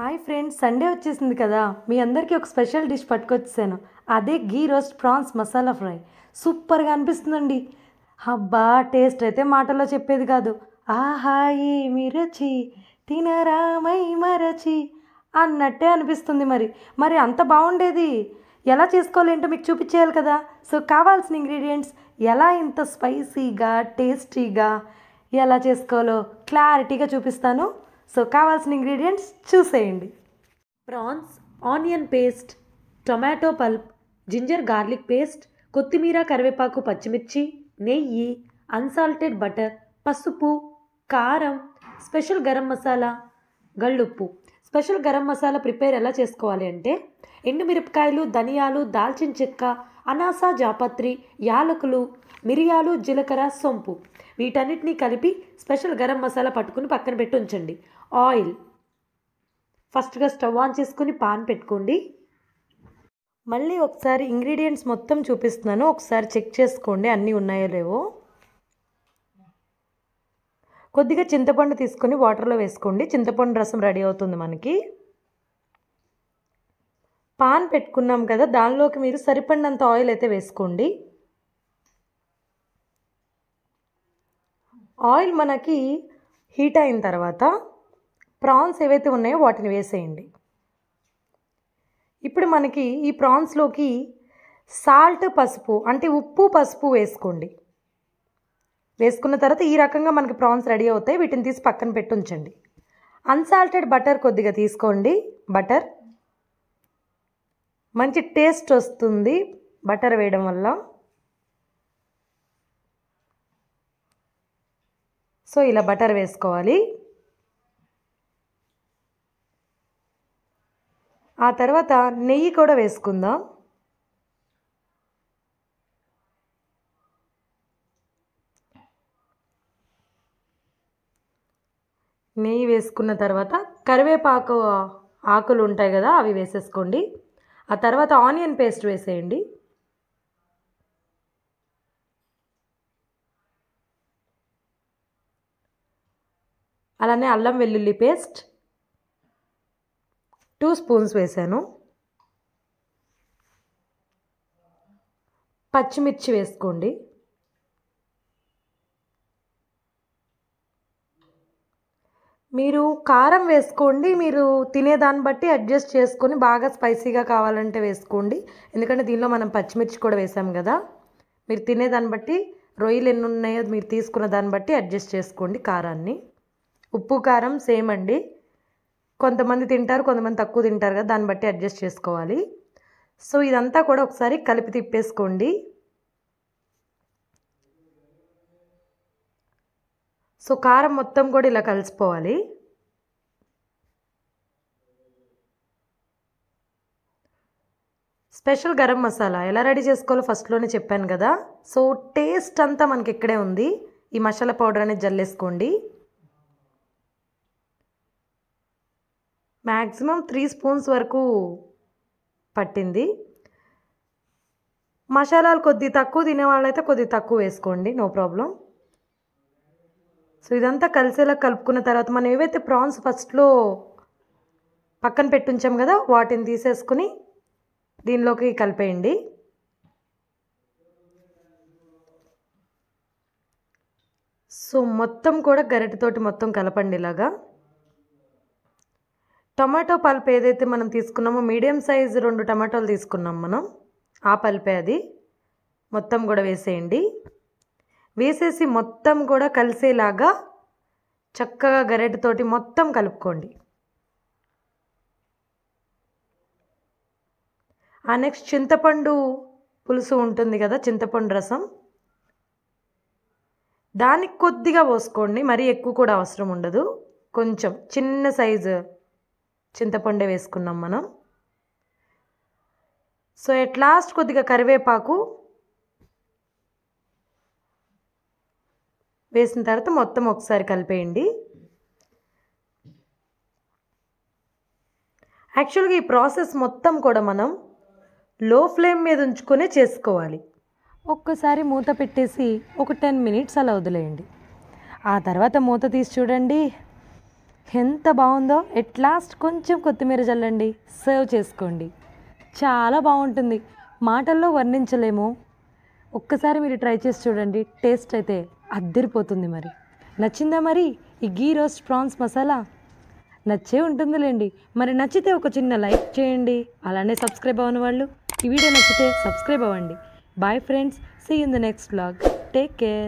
hi friends Sunday వచ్చేసింది కదా మీ అందరికీ ఒక స్పెషల్ డిష్ పట్టుకొచ్చేసాను అదే ghee roast prawns masala fry సూపర్గా అనిపిస్తుందండి హబ్బా టేస్ట్ అయితే మాటల్లో చెప్పేది కాదు ఆహాయి మిరచి తినరామై మరచి అన్నట్టే అనిపిస్తుంది మరి మరి అంత బాగుండేది ఎలా చేసుకోవాలేంటో మీకు చూపించేయాలి కదా సో కావాల్సిన ఇంగ్రీడియంట్స్ ఎలా ఇంత స్పైసీగా టేస్టీగా ఎలా చేసుకోవాలో క్లారిటీగా చూపిస్తాను సో కావాల్సిన ఇంగ్రీడియంట్స్ చూసేయండి prawns onion paste tomato pulp ginger garlic paste కొత్తిమీర కరివేపాకు పచ్చిమిర్చి నెయ్యి అన్సాల్టెడ్ బటర్ పసుపు కారం స్పెషల్ గరం మసాలా గళ్ళుప్పు స్పెషల్ గరం మసాలా ప్రిపేర్ ఎలా చేసుకోవాలి అంటే ఎండుమిరపకాయలు ధనియాలు దాల్చిన చెక్క అనాస జాపత్రి యాలకులు మిరియాలు జీలకర్ర సొంపు వీటన్నిటినీ కలిపి స్పెషల్ గరం మసాలా పట్టుకుని పక్కన పెట్టి ఉంచండి ఆయిల్ ఫస్ట్గా స్టవ్ ఆన్ చేసుకుని పాన్ పెట్టుకోండి మళ్ళీ ఒకసారి ఇంగ్రీడియంట్స్ మొత్తం చూపిస్తున్నాను ఒకసారి చెక్ చేసుకోండి అన్నీ ఉన్నాయో లేవో కొద్దిగా చింతపండు తీసుకొని వాటర్లో వేసుకోండి చింతపండు రసం రెడీ అవుతుంది మనకి పాన్ పెట్టుకున్నాం కదా దానిలోకి మీరు సరిపడినంత ఆయిల్ అయితే వేసుకోండి ఆయిల్ మనకి హీట్ అయిన తర్వాత ప్రాన్స్ ఏవైతే ఉన్నాయో వాటిని వేసేయండి ఇప్పుడు మనకి ఈ ప్రాన్స్లోకి సాల్ట్ పసుపు అంటే ఉప్పు పసుపు వేసుకోండి వేసుకున్న తర్వాత ఈ రకంగా మనకి ప్రాన్స్ రెడీ అవుతాయి వీటిని తీసి పక్కన పెట్టి ఉంచండి అన్సాల్టెడ్ బటర్ కొద్దిగా తీసుకోండి బటర్ మంచి టేస్ట్ వస్తుంది బటర్ వేయడం వల్ల సో ఇలా బటర్ వేసుకోవాలి ఆ తర్వాత నెయ్యి కూడా వేసుకుందాం నెయ్యి వేసుకున్న తర్వాత కరివేపాకు ఆకులు ఉంటాయి కదా అవి వేసేసుకోండి ఆ తర్వాత ఆనియన్ పేస్ట్ వేసేయండి అలానే అల్లం వెల్లుల్లి పేస్ట్ టూ స్పూన్స్ వేసాను పచ్చిమిర్చి వేసుకోండి మీరు కారం వేసుకోండి మీరు తినేదాన్ని బట్టి అడ్జస్ట్ చేసుకొని బాగా స్పైసీగా కావాలంటే వేసుకోండి ఎందుకంటే దీనిలో మనం పచ్చిమిర్చి కూడా వేసాం కదా మీరు తినేదాన్ని బట్టి రొయ్యలు ఎన్ని ఉన్నాయో మీరు తీసుకున్న దాన్ని బట్టి అడ్జస్ట్ చేసుకోండి కారాన్ని ఉప్పు కారం సేమ్ అండి కొంతమంది తింటారు కొంతమంది తక్కువ తింటారు కదా దాన్ని బట్టి అడ్జస్ట్ చేసుకోవాలి సో ఇదంతా కూడా ఒకసారి కలిపి తిప్పేసుకోండి సో కారం మొత్తం కూడా ఇలా కలిసిపోవాలి స్పెషల్ గరం మసాలా ఎలా రెడీ చేసుకోవాలో ఫస్ట్లోనే చెప్పాను కదా సో టేస్ట్ అంతా మనకి ఇక్కడే ఉంది ఈ మసాలా పౌడర్ అనేది జల్లేసుకోండి మ్యాక్సిమం త్రీ స్పూన్స్ వరకు పట్టింది మసాలాలు కొద్ది తక్కువ తినే వాళ్ళైతే కొద్దిగా తక్కువ వేసుకోండి నో ప్రాబ్లం సో ఇదంతా కలిసేలా కలుపుకున్న తర్వాత మనం ఏవైతే ప్రాన్స్ ఫస్ట్లో పక్కన పెట్టుంచాం కదా వాటిని తీసేసుకుని దీనిలోకి కలిపేయండి సో మొత్తం కూడా గరిటతోటి మొత్తం కలపండి ఇలాగా టమాటో పల్ప్ ఏదైతే మనం తీసుకున్నామో మీడియం సైజ్ రెండు టమాటోలు తీసుకున్నాం మనం ఆ పల్పే అది మొత్తం కూడా వేసేయండి వేసేసి మొత్తం కూడా కలిసేలాగా చక్కగా గరెటతోటి మొత్తం కలుపుకోండి ఆ నెక్స్ట్ చింతపండు పులుసు ఉంటుంది కదా చింతపండు రసం దానికి కొద్దిగా పోసుకోండి మరీ ఎక్కువ కూడా అవసరం ఉండదు కొంచెం చిన్న సైజు చింతపండు వేసుకున్నాం మనం సో ఎట్ లాస్ట్ కొద్దిగా కరివేపాకు వేసిన తర్వాత మొత్తం ఒకసారి కలిపేయండి యాక్చువల్గా ఈ ప్రాసెస్ మొత్తం కూడా మనం లో ఫ్లేమ్ మీద ఉంచుకొనే చేసుకోవాలి ఒక్కసారి మూత పెట్టేసి ఒక టెన్ మినిట్స్ అలా వదిలేయండి ఆ తర్వాత మూత తీసి చూడండి ఎంత బాగుందో ఎట్ లాస్ట్ కొంచెం కొత్తిమీర చల్లండి సర్వ్ చేసుకోండి చాలా బాగుంటుంది మాటల్లో వర్ణించలేము ఒక్కసారి మీరు ట్రై చేసి చూడండి టేస్ట్ అయితే అద్దరిపోతుంది మరి నచ్చిందా మరి ఈ గీ రోస్ట్ ప్రాన్స్ మసాలా నచ్చే ఉంటుందిలేండి మరి నచ్చితే ఒక చిన్న లైక్ చేయండి అలానే సబ్స్క్రైబ్ అవ్వని వాళ్ళు ఈ వీడియో నచ్చితే సబ్స్క్రైబ్ అవ్వండి bye friends see in the next blog take care